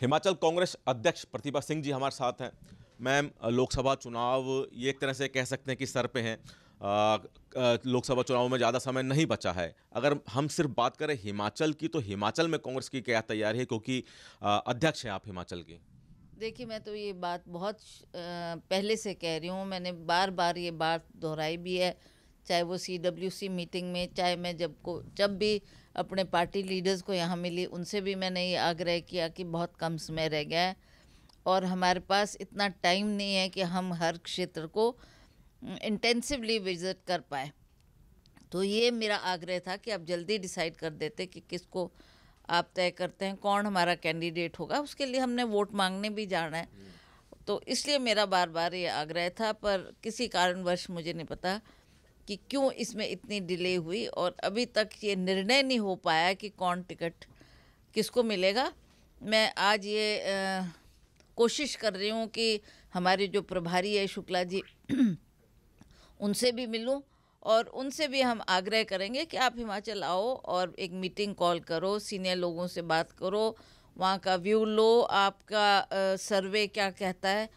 हिमाचल कांग्रेस अध्यक्ष प्रतिभा सिंह जी हमारे साथ हैं मैम लोकसभा चुनाव ये एक तरह से कह सकते हैं कि सर पे हैं लोकसभा चुनाव में ज़्यादा समय नहीं बचा है अगर हम सिर्फ बात करें हिमाचल की तो हिमाचल में कांग्रेस की क्या तैयारी है क्योंकि अध्यक्ष हैं आप हिमाचल के देखिए मैं तो ये बात बहुत पहले से कह रही हूँ मैंने बार बार ये बात दोहराई भी है चाहे वो सी डब्ल्यू सी मीटिंग में चाहे मैं जब को जब भी अपने पार्टी लीडर्स को यहाँ मिली उनसे भी मैंने ये आग्रह किया कि बहुत कम समय रह गया है और हमारे पास इतना टाइम नहीं है कि हम हर क्षेत्र को इंटेंसिवली विजिट कर पाए तो ये मेरा आग्रह था कि आप जल्दी डिसाइड कर देते कि किसको आप तय करते हैं कौन हमारा कैंडिडेट होगा उसके लिए हमने वोट मांगने भी जाना है हम्म। तो इसलिए मेरा बार बार ये आग्रह था पर किसी कारणवश मुझे नहीं पता कि क्यों इसमें इतनी डिले हुई और अभी तक ये निर्णय नहीं हो पाया कि कौन टिकट किसको मिलेगा मैं आज ये आ, कोशिश कर रही हूँ कि हमारे जो प्रभारी है शुक्ला जी उनसे भी मिलूँ और उनसे भी हम आग्रह करेंगे कि आप हिमाचल आओ और एक मीटिंग कॉल करो सीनियर लोगों से बात करो वहाँ का व्यू लो आपका आ, सर्वे क्या कहता है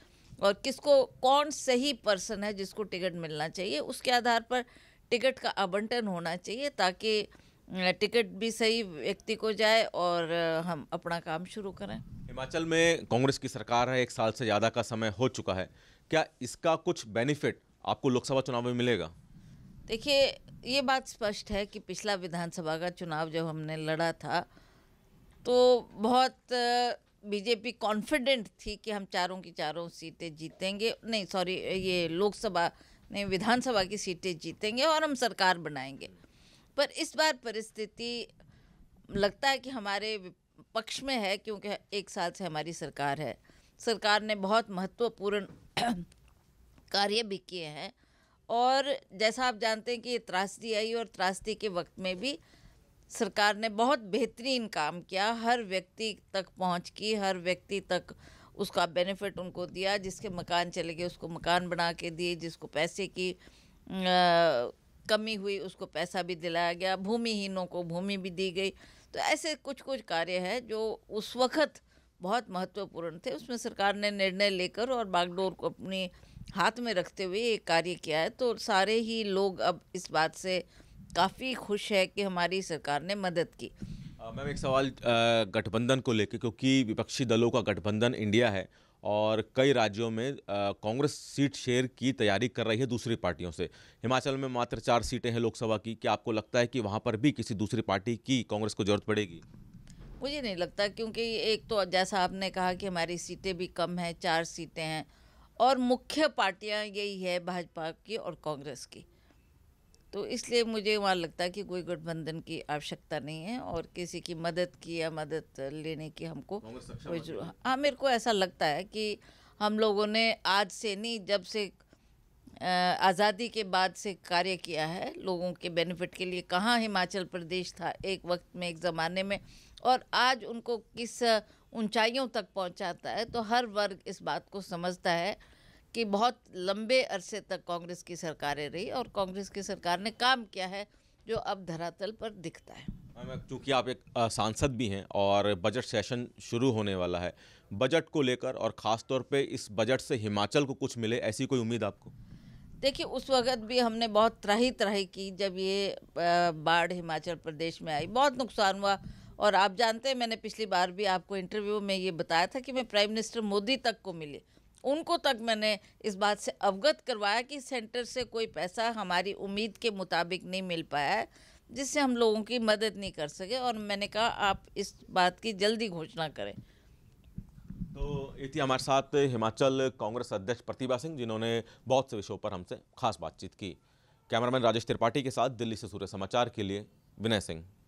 और किसको कौन सही पर्सन है जिसको टिकट मिलना चाहिए उसके आधार पर टिकट का आवंटन होना चाहिए ताकि टिकट भी सही व्यक्ति को जाए और हम अपना काम शुरू करें हिमाचल में कांग्रेस की सरकार है एक साल से ज़्यादा का समय हो चुका है क्या इसका कुछ बेनिफिट आपको लोकसभा चुनाव में मिलेगा देखिए ये बात स्पष्ट है कि पिछला विधानसभा का चुनाव जब हमने लड़ा था तो बहुत बीजेपी कॉन्फिडेंट थी कि हम चारों की चारों सीटें जीतेंगे नहीं सॉरी ये लोकसभा नहीं विधानसभा की सीटें जीतेंगे और हम सरकार बनाएंगे पर इस बार परिस्थिति लगता है कि हमारे पक्ष में है क्योंकि एक साल से हमारी सरकार है सरकार ने बहुत महत्वपूर्ण कार्य भी किए हैं और जैसा आप जानते हैं कि ये त्रासदी आई और त्रासदी के वक्त में भी सरकार ने बहुत बेहतरीन काम किया हर व्यक्ति तक पहुंच की हर व्यक्ति तक उसका बेनिफिट उनको दिया जिसके मकान चले गए उसको मकान बना के दिए जिसको पैसे की आ, कमी हुई उसको पैसा भी दिलाया गया भूमिहीनों को भूमि भी दी गई तो ऐसे कुछ कुछ कार्य है जो उस वक्त बहुत महत्वपूर्ण थे उसमें सरकार ने निर्णय लेकर और बागडोर को अपने हाथ में रखते हुए एक कार्य किया है तो सारे ही लोग अब इस बात से काफ़ी खुश है कि हमारी सरकार ने मदद की मैम एक सवाल गठबंधन को लेकर क्योंकि विपक्षी दलों का गठबंधन इंडिया है और कई राज्यों में कांग्रेस सीट शेयर की तैयारी कर रही है दूसरी पार्टियों से हिमाचल में मात्र चार सीटें हैं लोकसभा की क्या आपको लगता है कि वहाँ पर भी किसी दूसरी पार्टी की कांग्रेस को जरूरत पड़ेगी मुझे नहीं लगता क्योंकि एक तो जैसा आपने कहा कि हमारी सीटें भी कम हैं चार सीटें हैं और मुख्य पार्टियाँ यही है भाजपा की और कांग्रेस की तो इसलिए मुझे वहाँ लगता है कि कोई गठबंधन की आवश्यकता नहीं है और किसी की मदद की या मदद लेने की हमको कोई हाँ मेरे को ऐसा लगता है कि हम लोगों ने आज से नहीं जब से आज़ादी के बाद से कार्य किया है लोगों के बेनिफिट के लिए कहाँ हिमाचल प्रदेश था एक वक्त में एक ज़माने में और आज उनको किस ऊंचाइयों तक पहुंचाता है तो हर वर्ग इस बात को समझता है कि बहुत लंबे अरसे तक कांग्रेस की सरकारें रही और कांग्रेस की सरकार ने काम किया है जो अब धरातल पर दिखता है चूँकि आप एक सांसद भी हैं और बजट सेशन शुरू होने वाला है बजट को लेकर और ख़ास तौर पे इस बजट से हिमाचल को कुछ मिले ऐसी कोई उम्मीद आपको देखिए उस वक़्त भी हमने बहुत त्राही त्राही की जब ये बाढ़ हिमाचल प्रदेश में आई बहुत नुकसान हुआ और आप जानते हैं मैंने पिछली बार भी आपको इंटरव्यू में ये बताया था कि मैं प्राइम मिनिस्टर मोदी तक को मिली उनको तक मैंने इस बात से अवगत करवाया कि सेंटर से कोई पैसा हमारी उम्मीद के मुताबिक नहीं मिल पाया है जिससे हम लोगों की मदद नहीं कर सके और मैंने कहा आप इस बात की जल्दी घोषणा करें तो थी हमारे साथ हिमाचल कांग्रेस अध्यक्ष प्रतिभा सिंह जिन्होंने बहुत से विषयों पर हमसे खास बातचीत की कैमरामैन राजेश त्रिपाठी के साथ दिल्ली से सूर्य समाचार के लिए विनय सिंह